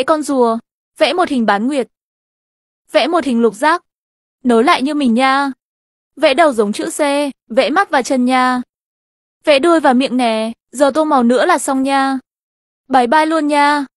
Vẽ con rùa, vẽ một hình bán nguyệt, vẽ một hình lục giác. Nối lại như mình nha. Vẽ đầu giống chữ C, vẽ mắt và chân nha. Vẽ đuôi và miệng nè, giờ tô màu nữa là xong nha. Bye bye luôn nha.